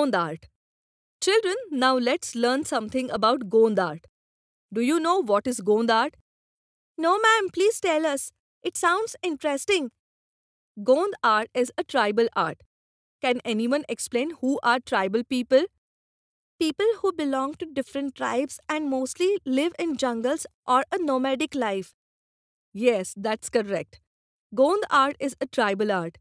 Gond art. Children, now let's learn something about Gond art. Do you know what is Gond art? No, ma'am, please tell us. It sounds interesting. Gond art is a tribal art. Can anyone explain who are tribal people? People who belong to different tribes and mostly live in jungles or a nomadic life. Yes, that's correct. Gond art is a tribal art.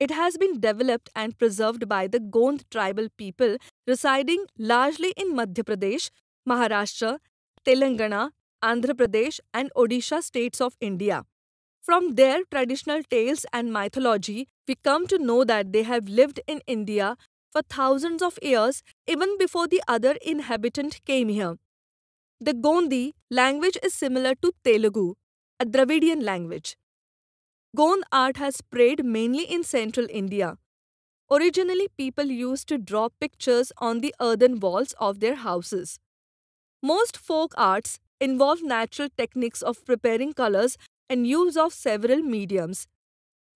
It has been developed and preserved by the Gond tribal people residing largely in Madhya Pradesh, Maharashtra, Telangana, Andhra Pradesh, and Odisha states of India. From their traditional tales and mythology, we come to know that they have lived in India for thousands of years even before the other inhabitant came here. The Gondi language is similar to Telugu, a Dravidian language. Gond art has spread mainly in central India. Originally, people used to draw pictures on the earthen walls of their houses. Most folk arts involve natural techniques of preparing colors and use of several mediums.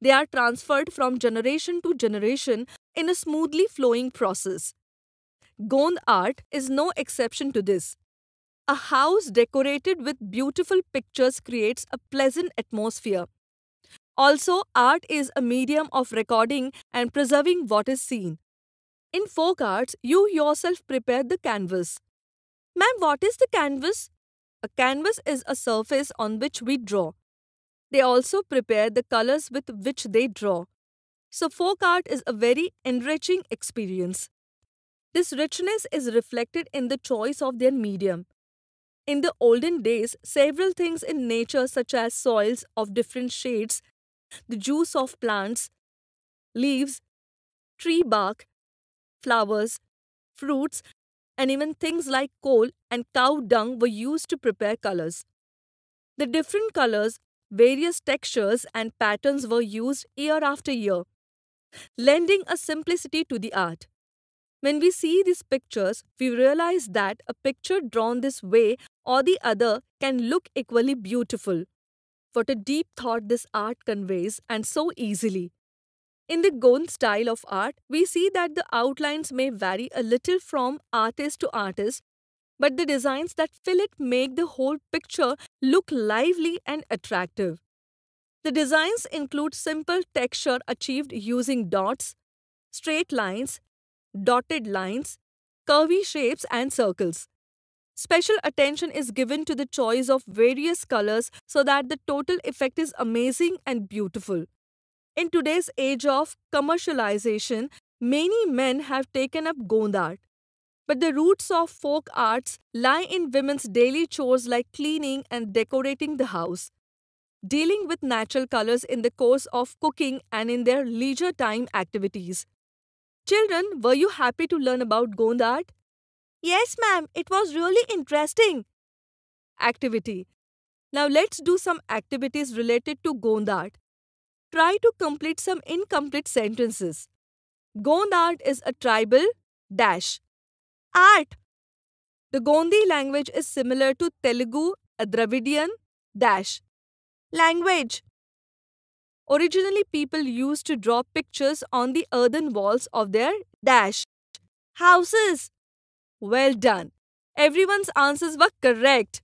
They are transferred from generation to generation in a smoothly flowing process. Gond art is no exception to this. A house decorated with beautiful pictures creates a pleasant atmosphere also, art is a medium of recording and preserving what is seen. In folk arts, you yourself prepare the canvas. Ma'am, what is the canvas? A canvas is a surface on which we draw. They also prepare the colors with which they draw. So, folk art is a very enriching experience. This richness is reflected in the choice of their medium. In the olden days, several things in nature, such as soils of different shades, the juice of plants, leaves, tree bark, flowers, fruits, and even things like coal and cow dung were used to prepare colors. The different colors, various textures, and patterns were used year after year, lending a simplicity to the art. When we see these pictures, we realize that a picture drawn this way or the other can look equally beautiful what a deep thought this art conveys and so easily. In the Goan style of art, we see that the outlines may vary a little from artist to artist, but the designs that fill it make the whole picture look lively and attractive. The designs include simple texture achieved using dots, straight lines, dotted lines, curvy shapes, and circles. Special attention is given to the choice of various colors so that the total effect is amazing and beautiful. In today's age of commercialization, many men have taken up Gond art. But the roots of folk arts lie in women's daily chores like cleaning and decorating the house. Dealing with natural colors in the course of cooking and in their leisure time activities. Children, were you happy to learn about Gond art? Yes, ma'am, it was really interesting. Activity. Now let's do some activities related to Gond art. Try to complete some incomplete sentences. Gond art is a tribal dash art. The Gondi language is similar to Telugu, a Dravidian dash language. Originally, people used to draw pictures on the earthen walls of their dash houses. Well done. Everyone's answers were correct.